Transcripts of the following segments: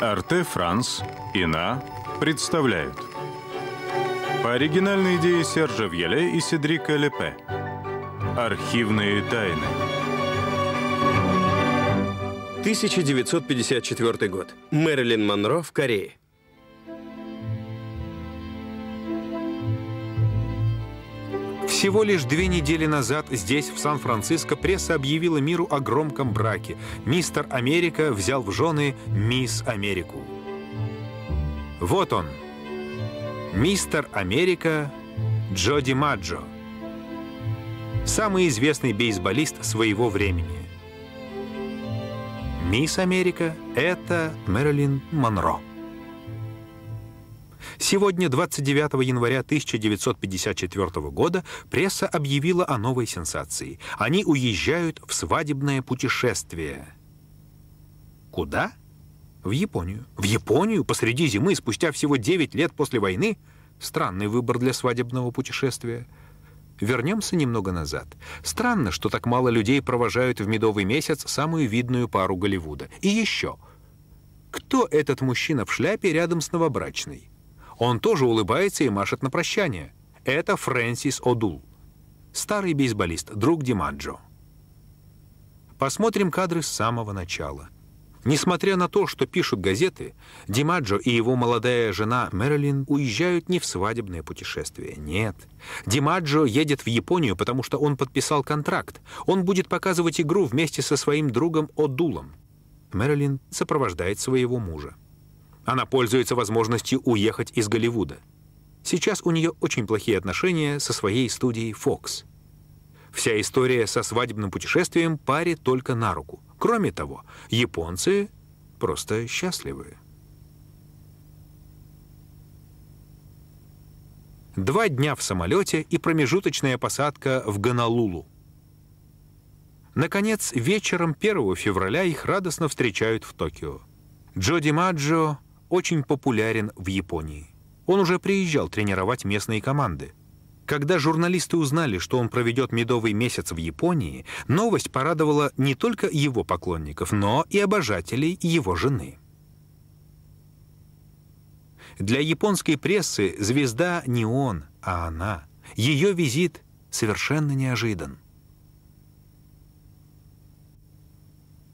Арте Франс и На представляют По оригинальной идее Сержа Вьеле и Седрика Лепе Архивные тайны 1954 год. Мэрилин Монро в Корее. Всего лишь две недели назад здесь, в Сан-Франциско, пресса объявила миру о громком браке. Мистер Америка взял в жены мисс Америку. Вот он, мистер Америка Джоди Маджо, самый известный бейсболист своего времени. Мисс Америка – это Мэрилин Монро. Сегодня, 29 января 1954 года, пресса объявила о новой сенсации. Они уезжают в свадебное путешествие. Куда? В Японию. В Японию? Посреди зимы, спустя всего 9 лет после войны? Странный выбор для свадебного путешествия. Вернемся немного назад. Странно, что так мало людей провожают в медовый месяц самую видную пару Голливуда. И еще. Кто этот мужчина в шляпе рядом с новобрачной? Он тоже улыбается и машет на прощание. Это Фрэнсис Одул, старый бейсболист, друг Димаджо. Посмотрим кадры с самого начала. Несмотря на то, что пишут газеты, Димаджо и его молодая жена Мэрилин уезжают не в свадебное путешествие. Нет. Димаджо едет в Японию, потому что он подписал контракт. Он будет показывать игру вместе со своим другом Одулом. Мэрилин сопровождает своего мужа. Она пользуется возможностью уехать из Голливуда. Сейчас у нее очень плохие отношения со своей студией Fox. Вся история со свадебным путешествием паре только на руку. Кроме того, японцы просто счастливы. Два дня в самолете и промежуточная посадка в Гонолулу. Наконец, вечером 1 февраля их радостно встречают в Токио. Джоди Маджо очень популярен в Японии. Он уже приезжал тренировать местные команды. Когда журналисты узнали, что он проведет медовый месяц в Японии, новость порадовала не только его поклонников, но и обожателей его жены. Для японской прессы звезда не он, а она. Ее визит совершенно неожидан.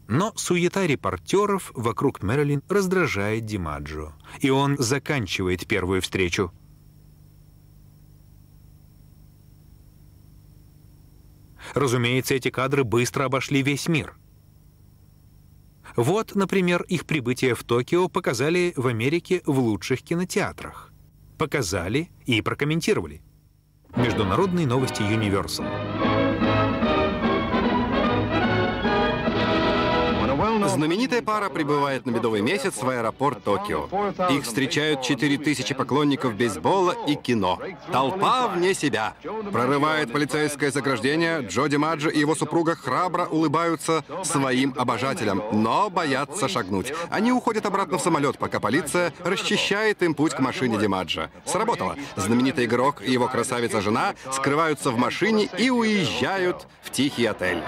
Но суета репортеров вокруг Мэрилин раздражает Димаджо, и он заканчивает первую встречу. Разумеется, эти кадры быстро обошли весь мир. Вот, например, их прибытие в Токио показали в Америке в лучших кинотеатрах. Показали и прокомментировали. Международные новости Universal. Знаменитая пара прибывает на медовый месяц в аэропорт Токио. Их встречают 4000 поклонников бейсбола и кино. Толпа вне себя. Прорывает полицейское заграждение, Джоди Маджи и его супруга храбро улыбаются своим обожателям, но боятся шагнуть. Они уходят обратно в самолет, пока полиция расчищает им путь к машине Димаджа. Сработало. Знаменитый игрок и его красавица-жена скрываются в машине и уезжают в тихий отель.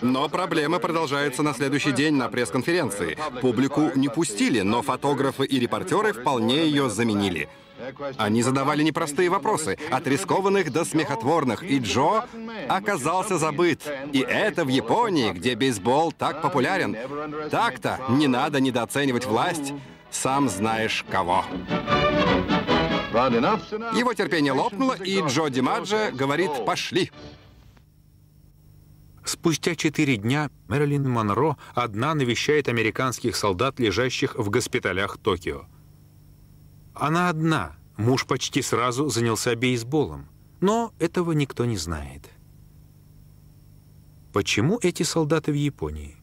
Но проблема продолжается на следующий день на пресс-конференции. Публику не пустили, но фотографы и репортеры вполне ее заменили. Они задавали непростые вопросы, от рискованных до смехотворных, и Джо оказался забыт. И это в Японии, где бейсбол так популярен. Так-то не надо недооценивать власть, сам знаешь кого. Его терпение лопнуло, и Джо Димаджо говорит «пошли». Спустя четыре дня Мэрилин Монро одна навещает американских солдат, лежащих в госпиталях Токио. Она одна, муж почти сразу занялся бейсболом, но этого никто не знает. Почему эти солдаты в Японии?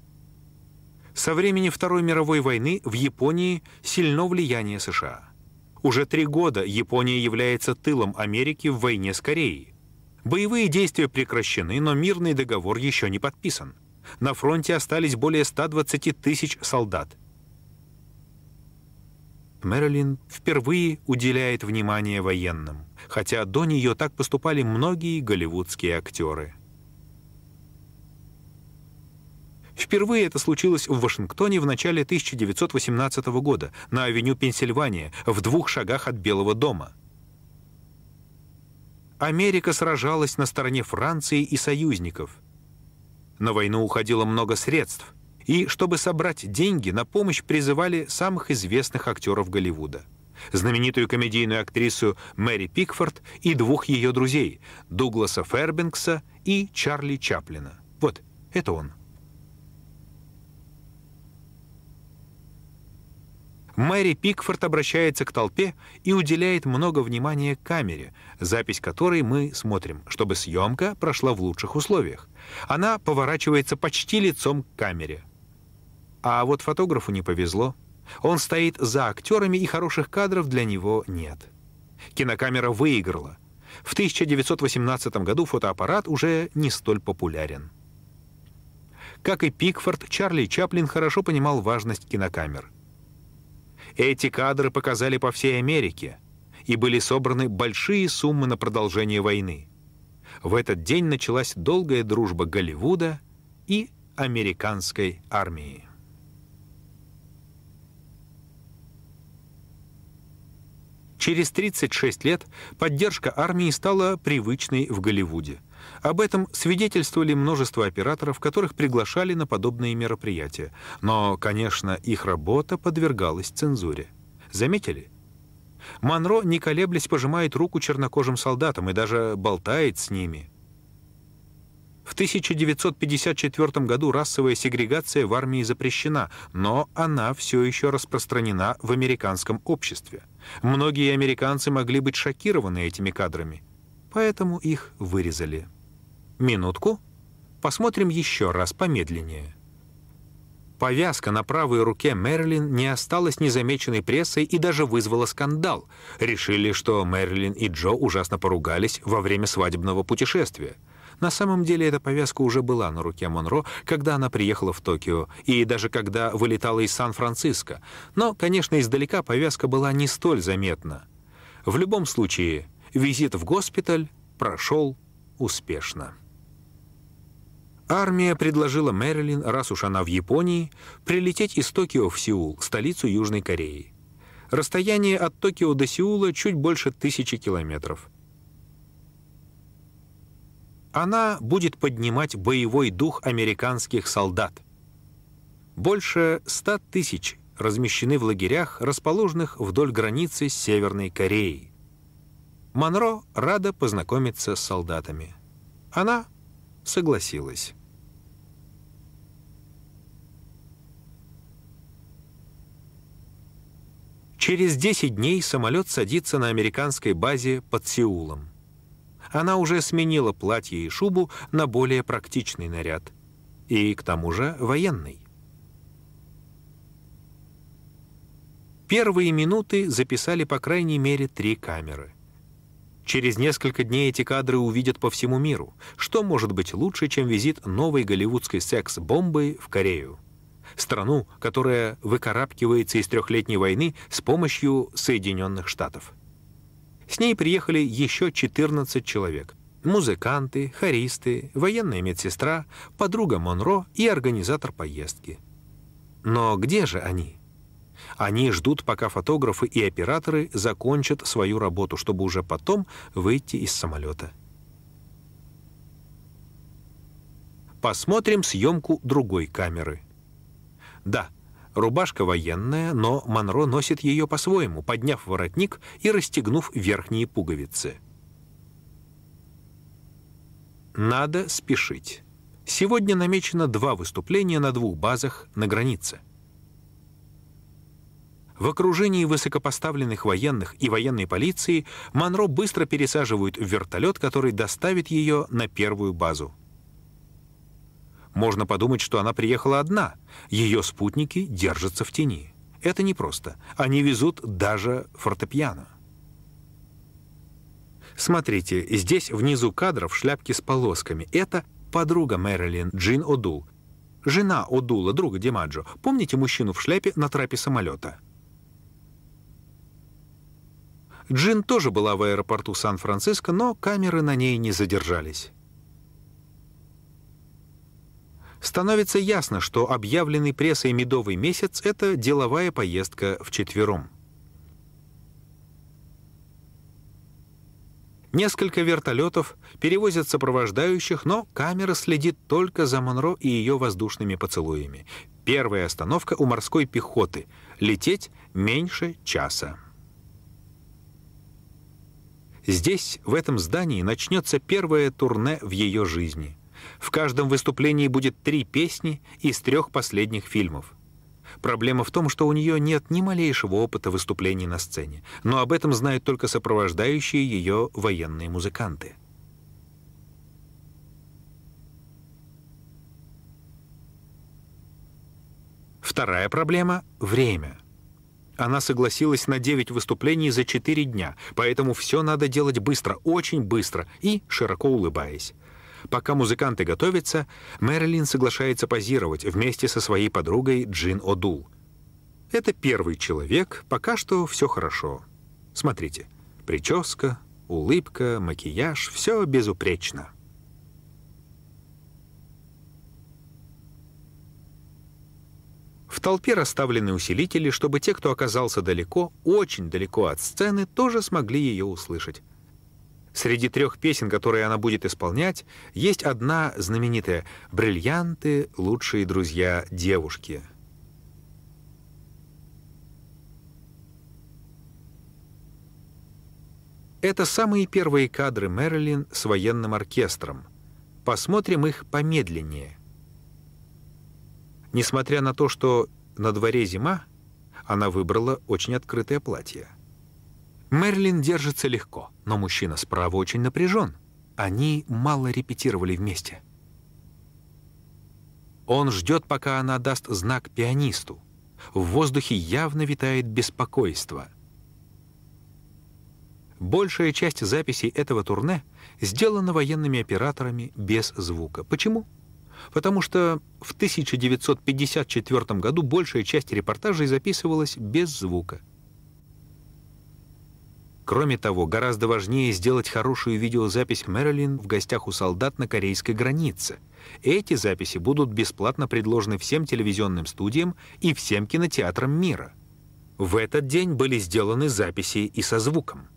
Со времени Второй мировой войны в Японии сильно влияние США. Уже три года Япония является тылом Америки в войне с Кореей, Боевые действия прекращены, но мирный договор еще не подписан. На фронте остались более 120 тысяч солдат. Мэрилин впервые уделяет внимание военным, хотя до нее так поступали многие голливудские актеры. Впервые это случилось в Вашингтоне в начале 1918 года на авеню Пенсильвания, в двух шагах от Белого дома — Америка сражалась на стороне Франции и союзников. На войну уходило много средств, и, чтобы собрать деньги, на помощь призывали самых известных актеров Голливуда. Знаменитую комедийную актрису Мэри Пикфорд и двух ее друзей – Дугласа Фербенкса и Чарли Чаплина. Вот, это он. Мэри Пикфорд обращается к толпе и уделяет много внимания камере, запись которой мы смотрим, чтобы съемка прошла в лучших условиях. Она поворачивается почти лицом к камере. А вот фотографу не повезло. Он стоит за актерами, и хороших кадров для него нет. Кинокамера выиграла. В 1918 году фотоаппарат уже не столь популярен. Как и Пикфорд, Чарли Чаплин хорошо понимал важность кинокамер — эти кадры показали по всей Америке, и были собраны большие суммы на продолжение войны. В этот день началась долгая дружба Голливуда и американской армии. Через 36 лет поддержка армии стала привычной в Голливуде. Об этом свидетельствовали множество операторов, которых приглашали на подобные мероприятия. Но, конечно, их работа подвергалась цензуре. Заметили? Монро, не колеблясь, пожимает руку чернокожим солдатам и даже болтает с ними. В 1954 году расовая сегрегация в армии запрещена, но она все еще распространена в американском обществе. Многие американцы могли быть шокированы этими кадрами, поэтому их вырезали. Минутку. Посмотрим еще раз помедленнее. Повязка на правой руке Мерлин не осталась незамеченной прессой и даже вызвала скандал. Решили, что Мерлин и Джо ужасно поругались во время свадебного путешествия. На самом деле эта повязка уже была на руке Монро, когда она приехала в Токио, и даже когда вылетала из Сан-Франциско. Но, конечно, издалека повязка была не столь заметна. В любом случае, визит в госпиталь прошел успешно. Армия предложила Мэрилин, раз уж она в Японии, прилететь из Токио в Сеул, столицу Южной Кореи. Расстояние от Токио до Сеула чуть больше тысячи километров. Она будет поднимать боевой дух американских солдат. Больше ста тысяч размещены в лагерях, расположенных вдоль границы с Северной Кореей. Монро рада познакомиться с солдатами. Она согласилась. Через 10 дней самолет садится на американской базе под Сеулом. Она уже сменила платье и шубу на более практичный наряд. И, к тому же, военный. Первые минуты записали по крайней мере три камеры. Через несколько дней эти кадры увидят по всему миру. Что может быть лучше, чем визит новой голливудской секс-бомбы в Корею? Страну, которая выкарабкивается из трехлетней войны с помощью Соединенных Штатов. С ней приехали еще 14 человек. Музыканты, хористы, военная медсестра, подруга Монро и организатор поездки. Но где же они? Они ждут, пока фотографы и операторы закончат свою работу, чтобы уже потом выйти из самолета. Посмотрим съемку другой камеры. Да, рубашка военная, но Монро носит ее по-своему, подняв воротник и расстегнув верхние пуговицы. Надо спешить. Сегодня намечено два выступления на двух базах на границе. В окружении высокопоставленных военных и военной полиции Монро быстро пересаживают в вертолет, который доставит ее на первую базу. Можно подумать, что она приехала одна. Ее спутники держатся в тени. Это непросто. Они везут даже фортепиано. Смотрите, здесь внизу кадров шляпки с полосками. Это подруга Мэрилин, Джин Одул. Жена Одула, друга Димаджо. Помните мужчину в шляпе на трапе самолета? Джин тоже была в аэропорту Сан-Франциско, но камеры на ней не задержались. Становится ясно, что объявленный прессой медовый месяц — это деловая поездка вчетвером. Несколько вертолетов перевозят сопровождающих, но камера следит только за Монро и ее воздушными поцелуями. Первая остановка у морской пехоты. Лететь меньше часа. Здесь, в этом здании, начнется первое турне в ее жизни. В каждом выступлении будет три песни из трех последних фильмов. Проблема в том, что у нее нет ни малейшего опыта выступлений на сцене, но об этом знают только сопровождающие ее военные музыканты. Вторая проблема — время — она согласилась на 9 выступлений за 4 дня, поэтому все надо делать быстро, очень быстро и широко улыбаясь. Пока музыканты готовятся, Мэрилин соглашается позировать вместе со своей подругой Джин Одул. Это первый человек, пока что все хорошо. Смотрите, прическа, улыбка, макияж — все безупречно. В толпе расставлены усилители, чтобы те, кто оказался далеко, очень далеко от сцены, тоже смогли ее услышать. Среди трех песен, которые она будет исполнять, есть одна знаменитая «Бриллианты, лучшие друзья девушки». Это самые первые кадры Мэрилин с военным оркестром. Посмотрим их помедленнее. Несмотря на то, что на дворе зима, она выбрала очень открытое платье. Мерлин держится легко, но мужчина справа очень напряжен. Они мало репетировали вместе. Он ждет, пока она даст знак пианисту. В воздухе явно витает беспокойство. Большая часть записей этого турне сделана военными операторами без звука. Почему? Потому что в 1954 году большая часть репортажей записывалась без звука. Кроме того, гораздо важнее сделать хорошую видеозапись Мэрилин в гостях у солдат на корейской границе. Эти записи будут бесплатно предложены всем телевизионным студиям и всем кинотеатрам мира. В этот день были сделаны записи и со звуком.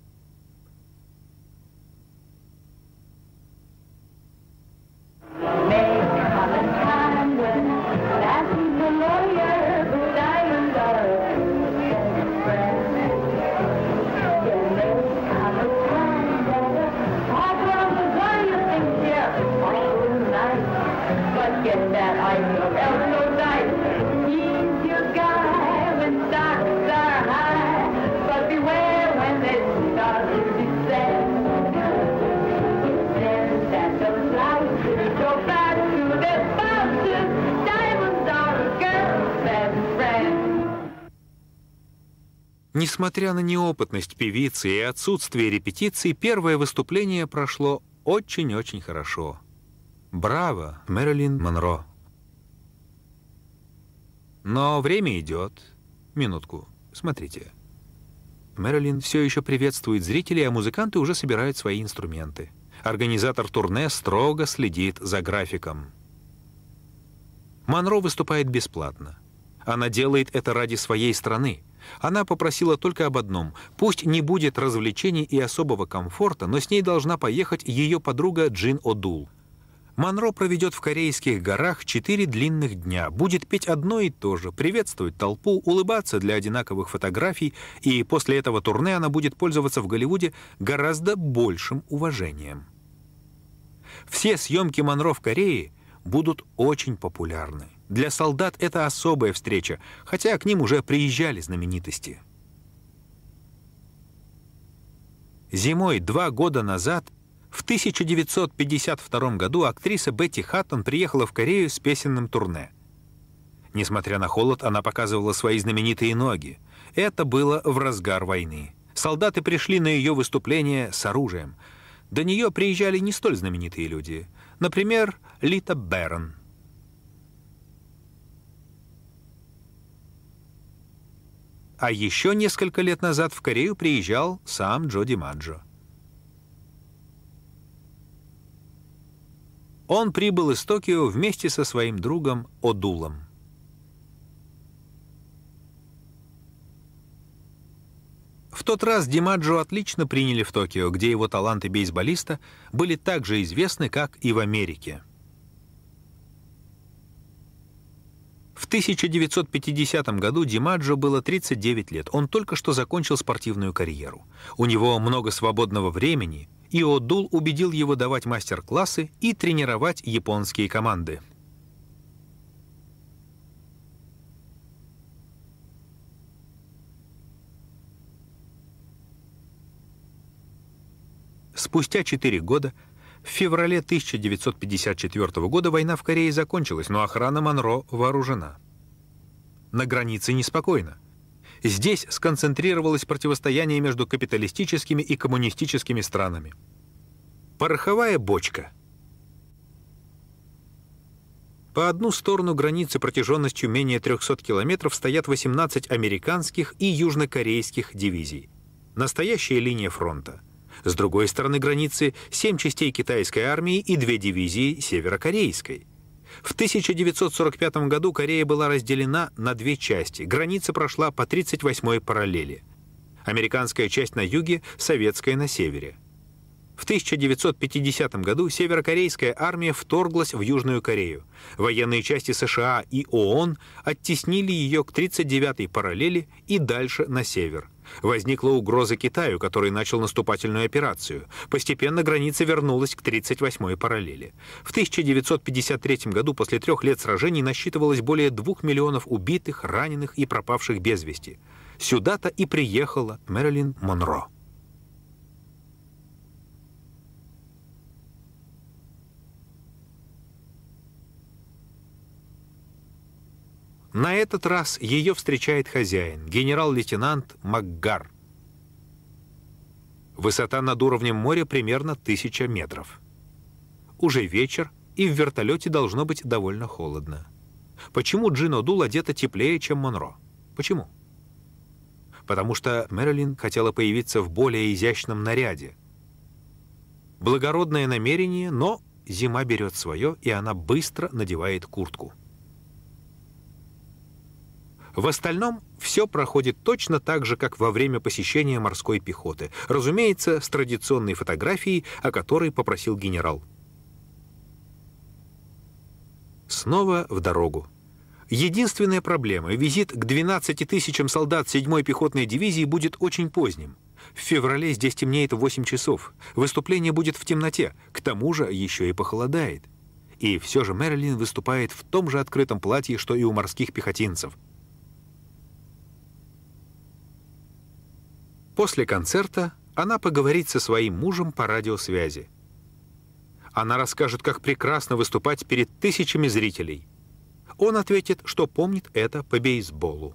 Несмотря на неопытность певицы и отсутствие репетиций, первое выступление прошло очень-очень хорошо. Браво, Мэрилин Монро! Но время идет. Минутку, смотрите. Мэрилин все еще приветствует зрителей, а музыканты уже собирают свои инструменты. Организатор турне строго следит за графиком. Монро выступает бесплатно. Она делает это ради своей страны — она попросила только об одном. Пусть не будет развлечений и особого комфорта, но с ней должна поехать ее подруга Джин Одул. Монро проведет в Корейских горах четыре длинных дня, будет петь одно и то же, приветствовать толпу, улыбаться для одинаковых фотографий, и после этого турне она будет пользоваться в Голливуде гораздо большим уважением. Все съемки Монро в Корее будут очень популярны. Для солдат это особая встреча, хотя к ним уже приезжали знаменитости. Зимой два года назад, в 1952 году, актриса Бетти Хаттон приехала в Корею с песенным турне. Несмотря на холод, она показывала свои знаменитые ноги. Это было в разгар войны. Солдаты пришли на ее выступление с оружием. До нее приезжали не столь знаменитые люди. Например, Лита Берн. А еще несколько лет назад в Корею приезжал сам Джо Диманджо. Он прибыл из Токио вместе со своим другом Одулом. В тот раз Димаджо отлично приняли в Токио, где его таланты бейсболиста были так же известны, как и в Америке. В 1950 году Димаджо было 39 лет. Он только что закончил спортивную карьеру. У него много свободного времени, и Одул убедил его давать мастер-классы и тренировать японские команды. Спустя 4 года в феврале 1954 года война в Корее закончилась, но охрана Монро вооружена. На границе неспокойно. Здесь сконцентрировалось противостояние между капиталистическими и коммунистическими странами. Пороховая бочка. По одну сторону границы протяженностью менее 300 километров стоят 18 американских и южнокорейских дивизий. Настоящая линия фронта – с другой стороны границы — семь частей китайской армии и две дивизии северокорейской. В 1945 году Корея была разделена на две части. Граница прошла по 38-й параллели. Американская часть на юге, советская на севере — в 1950 году северокорейская армия вторглась в Южную Корею. Военные части США и ООН оттеснили ее к 39-й параллели и дальше на север. Возникла угроза Китаю, который начал наступательную операцию. Постепенно граница вернулась к 38-й параллели. В 1953 году после трех лет сражений насчитывалось более двух миллионов убитых, раненых и пропавших без вести. Сюда-то и приехала Мэрилин Монро. На этот раз ее встречает хозяин, генерал-лейтенант Макгар. Высота над уровнем моря примерно 1000 метров. Уже вечер, и в вертолете должно быть довольно холодно. Почему Джино Дул одета теплее, чем Монро? Почему? Потому что Мэрилин хотела появиться в более изящном наряде. Благородное намерение, но зима берет свое, и она быстро надевает куртку. В остальном все проходит точно так же, как во время посещения морской пехоты. Разумеется, с традиционной фотографией, о которой попросил генерал. Снова в дорогу. Единственная проблема – визит к 12 тысячам солдат 7-й пехотной дивизии будет очень поздним. В феврале здесь темнеет в 8 часов. Выступление будет в темноте. К тому же еще и похолодает. И все же Мэрилин выступает в том же открытом платье, что и у морских пехотинцев – После концерта она поговорит со своим мужем по радиосвязи. Она расскажет, как прекрасно выступать перед тысячами зрителей. Он ответит, что помнит это по бейсболу.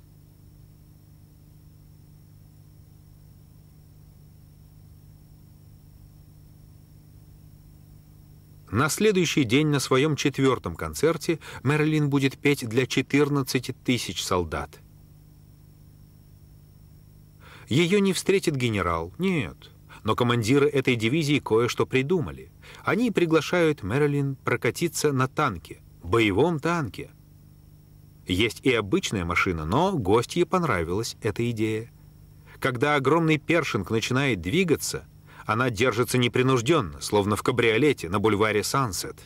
На следующий день на своем четвертом концерте Мэрилин будет петь для 14 тысяч солдат. Ее не встретит генерал, нет. Но командиры этой дивизии кое-что придумали. Они приглашают Мэрилин прокатиться на танке, боевом танке. Есть и обычная машина, но гостье понравилась эта идея. Когда огромный першинг начинает двигаться, она держится непринужденно, словно в кабриолете на бульваре «Сансет».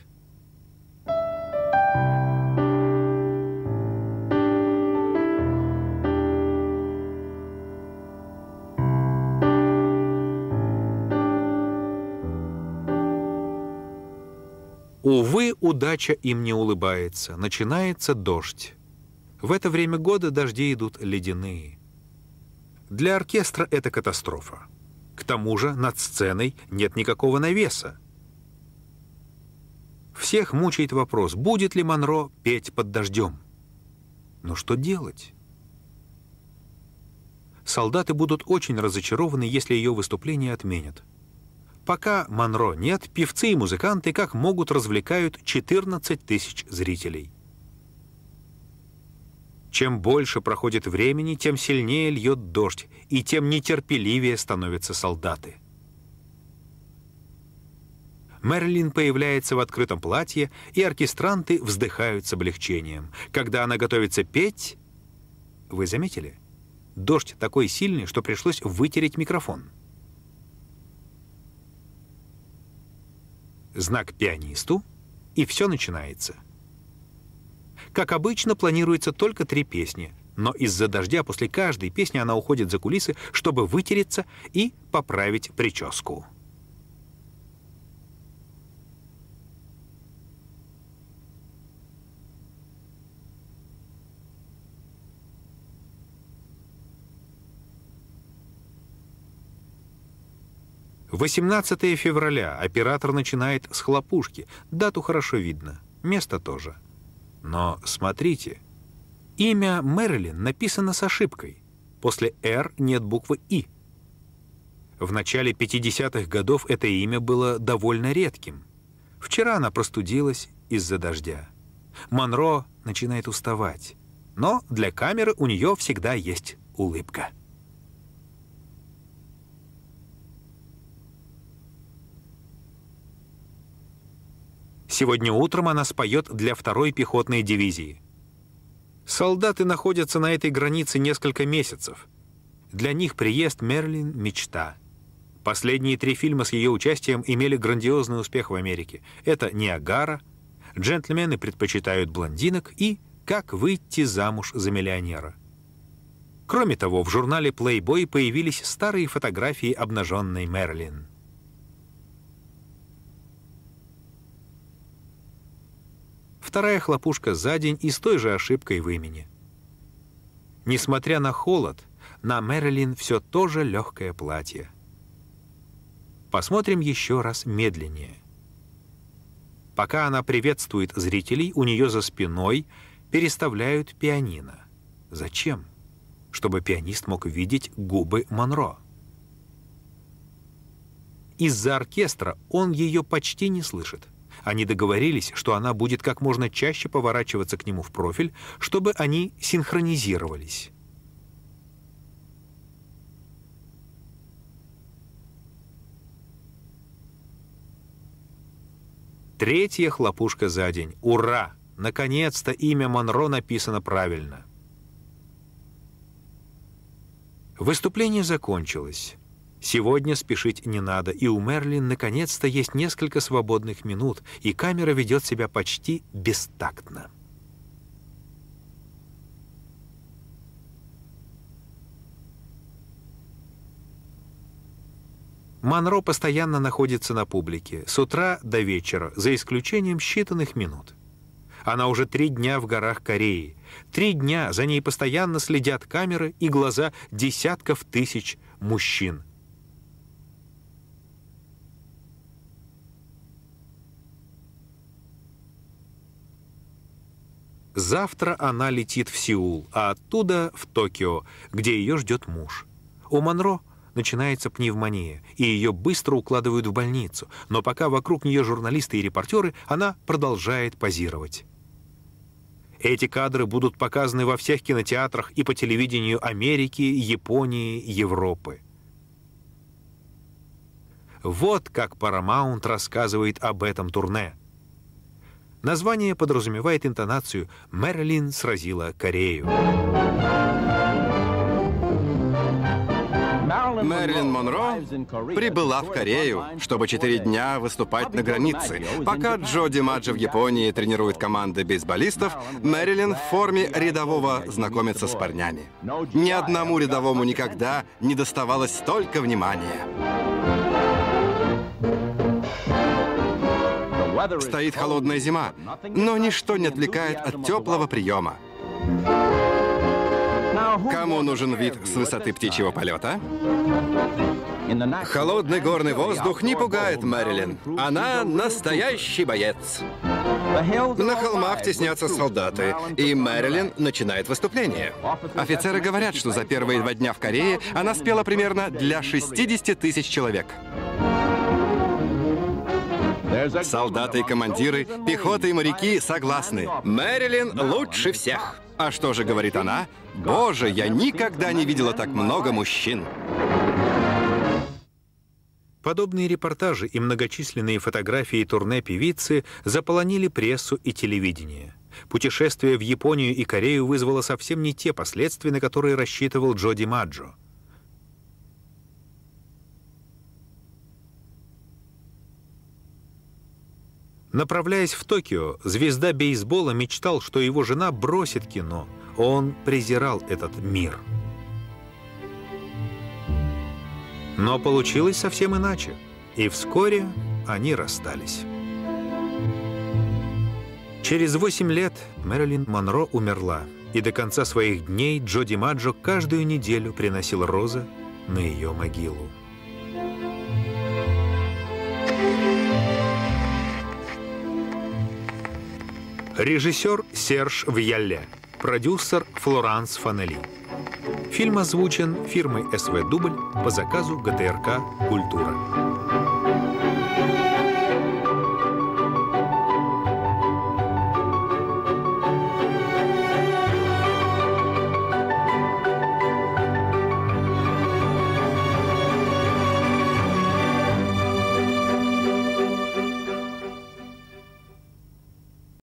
Увы, удача им не улыбается. Начинается дождь. В это время года дожди идут ледяные. Для оркестра это катастрофа. К тому же над сценой нет никакого навеса. Всех мучает вопрос, будет ли Монро петь под дождем. Но что делать? Солдаты будут очень разочарованы, если ее выступление отменят. Пока Монро нет, певцы и музыканты как могут развлекают 14 тысяч зрителей. Чем больше проходит времени, тем сильнее льет дождь, и тем нетерпеливее становятся солдаты. Мерлин появляется в открытом платье, и оркестранты вздыхают с облегчением. Когда она готовится петь... Вы заметили? Дождь такой сильный, что пришлось вытереть микрофон. знак пианисту, и все начинается. Как обычно, планируется только три песни, но из-за дождя после каждой песни она уходит за кулисы, чтобы вытереться и поправить прическу. 18 февраля. Оператор начинает с хлопушки. Дату хорошо видно. Место тоже. Но смотрите. Имя Мэрилин написано с ошибкой. После «Р» нет буквы «И». В начале 50-х годов это имя было довольно редким. Вчера она простудилась из-за дождя. Монро начинает уставать. Но для камеры у нее всегда есть улыбка. Сегодня утром она споет для второй пехотной дивизии. Солдаты находятся на этой границе несколько месяцев. Для них приезд Мерлин — мечта. Последние три фильма с ее участием имели грандиозный успех в Америке. Это «Ниагара», «Джентльмены предпочитают блондинок» и «Как выйти замуж за миллионера». Кроме того, в журнале Playboy появились старые фотографии обнаженной Мерлин. вторая хлопушка за день и с той же ошибкой в имени. Несмотря на холод, на Мэрилин все тоже легкое платье. Посмотрим еще раз медленнее. Пока она приветствует зрителей, у нее за спиной переставляют пианино. Зачем? Чтобы пианист мог видеть губы Монро. Из-за оркестра он ее почти не слышит. Они договорились, что она будет как можно чаще поворачиваться к нему в профиль, чтобы они синхронизировались. Третья хлопушка за день. Ура! Наконец-то имя Монро написано правильно. Выступление закончилось. Сегодня спешить не надо, и у Мерлин наконец-то есть несколько свободных минут, и камера ведет себя почти бестактно. Монро постоянно находится на публике, с утра до вечера, за исключением считанных минут. Она уже три дня в горах Кореи. Три дня за ней постоянно следят камеры и глаза десятков тысяч мужчин. Завтра она летит в Сеул, а оттуда в Токио, где ее ждет муж. У Монро начинается пневмония, и ее быстро укладывают в больницу, но пока вокруг нее журналисты и репортеры, она продолжает позировать. Эти кадры будут показаны во всех кинотеатрах и по телевидению Америки, Японии, Европы. Вот как Paramount рассказывает об этом турне – Название подразумевает интонацию «Мэрилин сразила Корею». Мэрилин Монро прибыла в Корею, чтобы четыре дня выступать на границе. Пока Джо Димаджи в Японии тренирует команды бейсболистов, Мэрилин в форме рядового знакомится с парнями. Ни одному рядовому никогда не доставалось столько внимания. Стоит холодная зима, но ничто не отвлекает от теплого приема. Кому нужен вид с высоты птичьего полета? Холодный горный воздух не пугает Мэрилин. Она настоящий боец. На холмах теснятся солдаты, и Мэрилин начинает выступление. Офицеры говорят, что за первые два дня в Корее она спела примерно для 60 тысяч человек. Солдаты и командиры, пехота и моряки согласны. Мэрилин лучше всех. А что же говорит она? Боже, я никогда не видела так много мужчин. Подобные репортажи и многочисленные фотографии турне певицы заполонили прессу и телевидение. Путешествие в Японию и Корею вызвало совсем не те последствия, на которые рассчитывал Джоди Маджо. Направляясь в Токио, звезда бейсбола мечтал, что его жена бросит кино. Он презирал этот мир. Но получилось совсем иначе. И вскоре они расстались. Через 8 лет Мэрилин Монро умерла, и до конца своих дней Джоди Маджо каждую неделю приносил розы на ее могилу. Режиссер Серж Вьялле, продюсер Флоранс Фанели. Фильм озвучен фирмой СВ «Дубль» по заказу ГТРК «Культура».